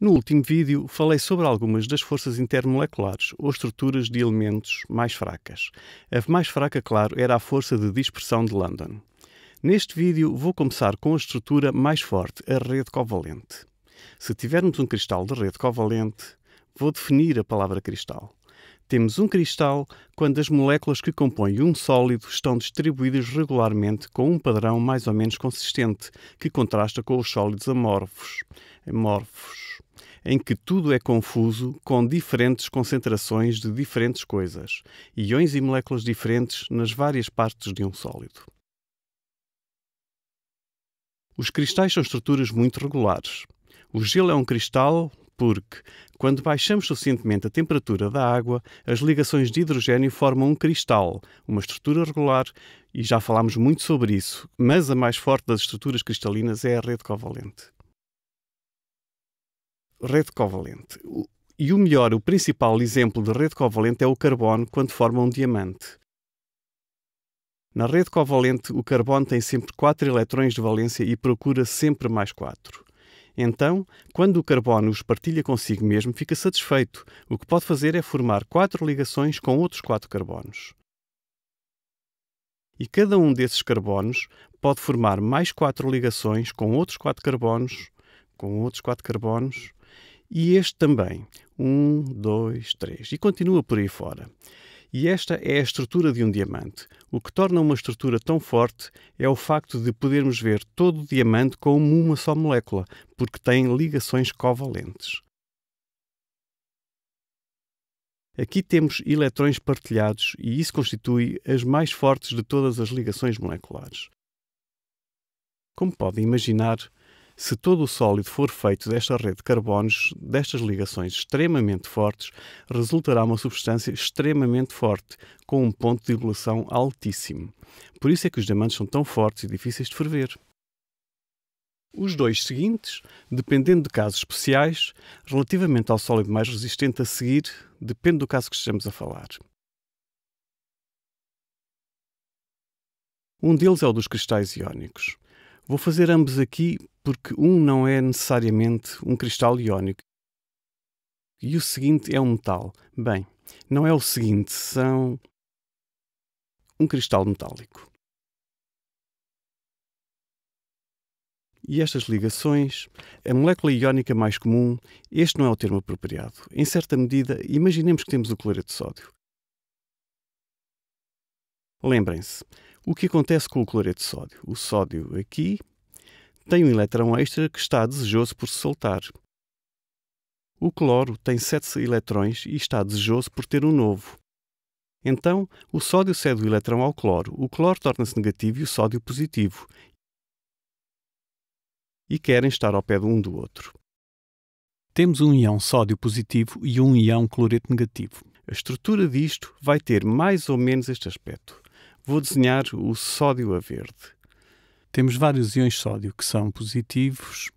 No último vídeo, falei sobre algumas das forças intermoleculares ou estruturas de elementos mais fracas. A mais fraca, claro, era a força de dispersão de London. Neste vídeo, vou começar com a estrutura mais forte, a rede covalente. Se tivermos um cristal de rede covalente, vou definir a palavra cristal. Temos um cristal quando as moléculas que compõem um sólido estão distribuídas regularmente com um padrão mais ou menos consistente, que contrasta com os sólidos amorfos. amorfos em que tudo é confuso com diferentes concentrações de diferentes coisas, íons e moléculas diferentes nas várias partes de um sólido. Os cristais são estruturas muito regulares. O gelo é um cristal porque, quando baixamos suficientemente a temperatura da água, as ligações de hidrogênio formam um cristal, uma estrutura regular, e já falámos muito sobre isso, mas a mais forte das estruturas cristalinas é a rede covalente rede covalente. E o melhor, o principal exemplo de rede covalente é o carbono quando forma um diamante. Na rede covalente, o carbono tem sempre 4 eletrões de valência e procura sempre mais 4. Então, quando o carbono os partilha consigo mesmo, fica satisfeito. O que pode fazer é formar quatro ligações com outros quatro carbonos. E cada um desses carbonos pode formar mais quatro ligações com outros quatro carbonos, com outros quatro carbonos, e este também. Um, dois, três. E continua por aí fora. E esta é a estrutura de um diamante. O que torna uma estrutura tão forte é o facto de podermos ver todo o diamante como uma só molécula, porque tem ligações covalentes. Aqui temos eletrões partilhados e isso constitui as mais fortes de todas as ligações moleculares. Como podem imaginar, se todo o sólido for feito desta rede de carbonos, destas ligações extremamente fortes, resultará uma substância extremamente forte, com um ponto de ebulição altíssimo. Por isso é que os diamantes são tão fortes e difíceis de ferver. Os dois seguintes, dependendo de casos especiais, relativamente ao sólido mais resistente a seguir, depende do caso que estejamos a falar. Um deles é o dos cristais iónicos. Vou fazer ambos aqui porque um não é necessariamente um cristal iónico e o seguinte é um metal. Bem, não é o seguinte, são um cristal metálico. E estas ligações, a molécula iónica mais comum, este não é o termo apropriado. Em certa medida, imaginemos que temos o cloreto de sódio. Lembrem-se, o que acontece com o cloreto de sódio? O sódio aqui tem um eletrão extra que está desejoso por se soltar. O cloro tem sete eletrões e está desejoso por ter um novo. Então, o sódio cede o eletrão ao cloro, o cloro torna-se negativo e o sódio positivo, e querem estar ao pé de um do outro. Temos um íon sódio positivo e um íon cloreto negativo. A estrutura disto vai ter mais ou menos este aspecto. Vou desenhar o sódio a verde. Temos vários íons sódio que são positivos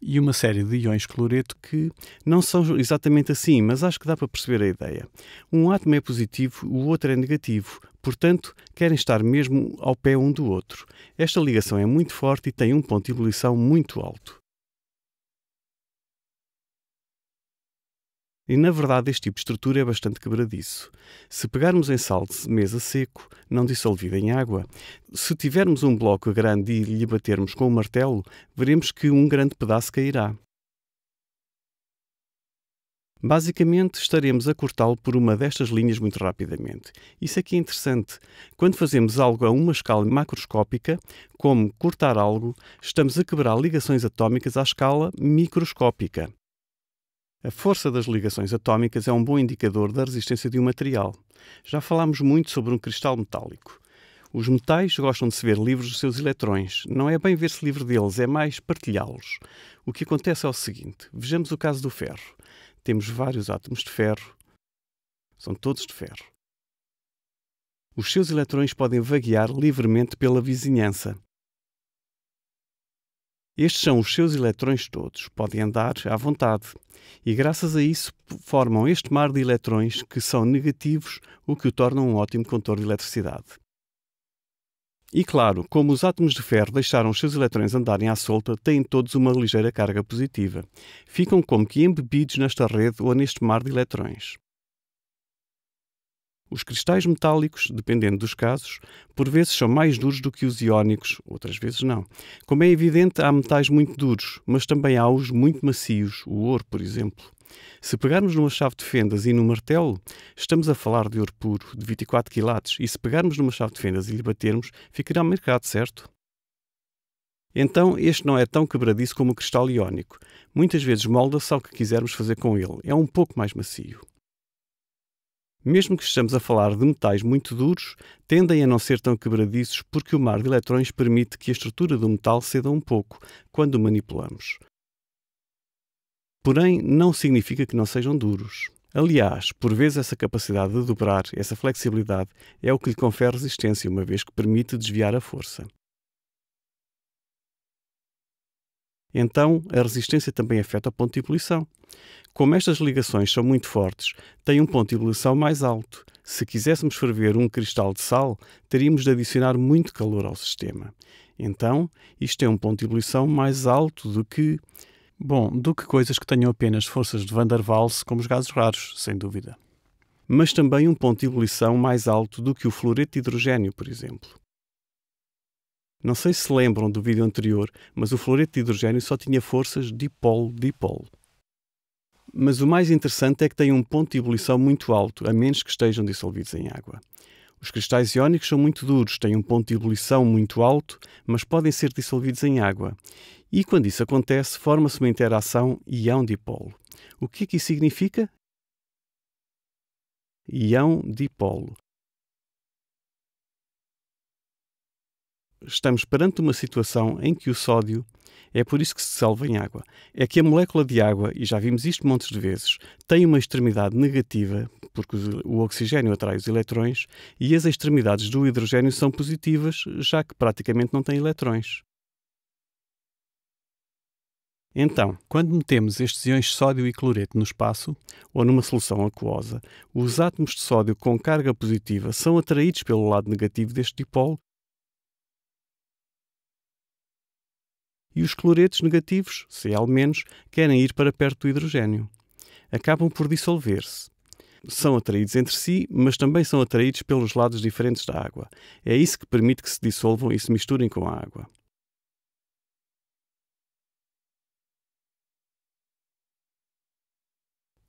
e uma série de íons cloreto que não são exatamente assim, mas acho que dá para perceber a ideia. Um átomo é positivo, o outro é negativo, portanto, querem estar mesmo ao pé um do outro. Esta ligação é muito forte e tem um ponto de ebulição muito alto. E na verdade este tipo de estrutura é bastante quebradiço. Se pegarmos em sal de mesa seco, não dissolvido em água, se tivermos um bloco grande e lhe batermos com o um martelo, veremos que um grande pedaço cairá. Basicamente, estaremos a cortá-lo por uma destas linhas muito rapidamente. Isso aqui é, é interessante. Quando fazemos algo a uma escala macroscópica, como cortar algo, estamos a quebrar ligações atómicas à escala microscópica. A força das ligações atómicas é um bom indicador da resistência de um material. Já falámos muito sobre um cristal metálico. Os metais gostam de se ver livres dos seus eletrões. Não é bem ver-se livre deles, é mais partilhá-los. O que acontece é o seguinte: vejamos o caso do ferro. Temos vários átomos de ferro. São todos de ferro. Os seus eletrões podem vaguear livremente pela vizinhança. Estes são os seus eletrões todos, podem andar à vontade, e graças a isso formam este mar de eletrões que são negativos, o que o torna um ótimo condutor de eletricidade. E claro, como os átomos de ferro deixaram os seus eletrões andarem à solta, têm todos uma ligeira carga positiva. Ficam como que embebidos nesta rede ou neste mar de eletrões. Os cristais metálicos, dependendo dos casos, por vezes são mais duros do que os iónicos, outras vezes não. Como é evidente, há metais muito duros, mas também há os muito macios, o ouro, por exemplo. Se pegarmos numa chave de fendas e num martelo, estamos a falar de ouro puro, de 24 quilates, e se pegarmos numa chave de fendas e lhe batermos, ficará marcado, certo? Então, este não é tão quebradiço como o cristal iónico. Muitas vezes molda-se ao que quisermos fazer com ele. É um pouco mais macio. Mesmo que estejamos a falar de metais muito duros, tendem a não ser tão quebradiços porque o mar de eletrões permite que a estrutura do metal ceda um pouco quando o manipulamos. Porém, não significa que não sejam duros. Aliás, por vezes essa capacidade de dobrar, essa flexibilidade, é o que lhe confere resistência, uma vez que permite desviar a força. Então, a resistência também afeta o ponto de ebulição. Como estas ligações são muito fortes, tem um ponto de ebulição mais alto. Se quiséssemos ferver um cristal de sal, teríamos de adicionar muito calor ao sistema. Então, isto é um ponto de ebulição mais alto do que Bom, do que coisas que tenham apenas forças de Van der Waals, como os gases raros, sem dúvida. Mas também um ponto de ebulição mais alto do que o fluoreto de hidrogênio, por exemplo. Não sei se lembram do vídeo anterior, mas o fluoreto de hidrogênio só tinha forças dipolo-dipolo. Mas o mais interessante é que tem um ponto de ebulição muito alto, a menos que estejam dissolvidos em água. Os cristais iónicos são muito duros, têm um ponto de ebulição muito alto, mas podem ser dissolvidos em água. E quando isso acontece, forma-se uma interação ião-dipolo. O que é que isso significa? Ião-dipolo. estamos perante uma situação em que o sódio é por isso que se salva em água. É que a molécula de água, e já vimos isto montes de vezes, tem uma extremidade negativa, porque o oxigênio atrai os eletrões, e as extremidades do hidrogênio são positivas, já que praticamente não tem eletrões. Então, quando metemos estes íons sódio e cloreto no espaço, ou numa solução aquosa, os átomos de sódio com carga positiva são atraídos pelo lado negativo deste dipolo e os cloretos negativos, Cl-, querem ir para perto do hidrogênio. Acabam por dissolver-se. São atraídos entre si, mas também são atraídos pelos lados diferentes da água. É isso que permite que se dissolvam e se misturem com a água.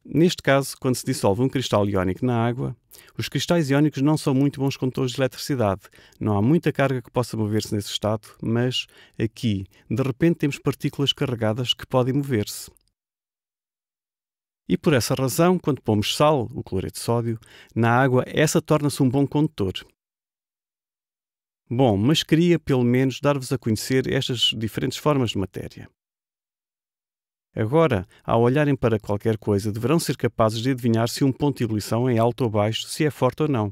Neste caso, quando se dissolve um cristal iónico na água, os cristais iónicos não são muito bons condutores de eletricidade. Não há muita carga que possa mover-se nesse estado, mas aqui, de repente, temos partículas carregadas que podem mover-se. E por essa razão, quando pomos sal, o cloreto de sódio, na água, essa torna-se um bom condutor. Bom, mas queria pelo menos dar-vos a conhecer estas diferentes formas de matéria. Agora, ao olharem para qualquer coisa, deverão ser capazes de adivinhar se um ponto de ebulição é alto ou baixo, se é forte ou não.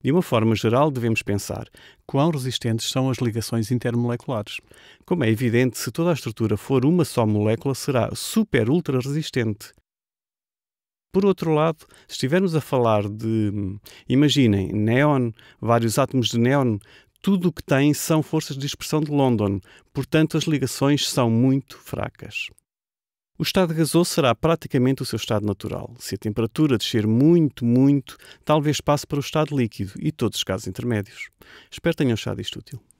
De uma forma geral, devemos pensar quão resistentes são as ligações intermoleculares. Como é evidente, se toda a estrutura for uma só molécula, será super ultra resistente. Por outro lado, se estivermos a falar de, hum, imaginem, néon, vários átomos de néon, tudo o que tem são forças de expressão de London, portanto as ligações são muito fracas. O estado gasoso será praticamente o seu estado natural. Se a temperatura descer muito, muito, talvez passe para o estado líquido e todos os casos intermédios. Espero que tenham achado isto útil.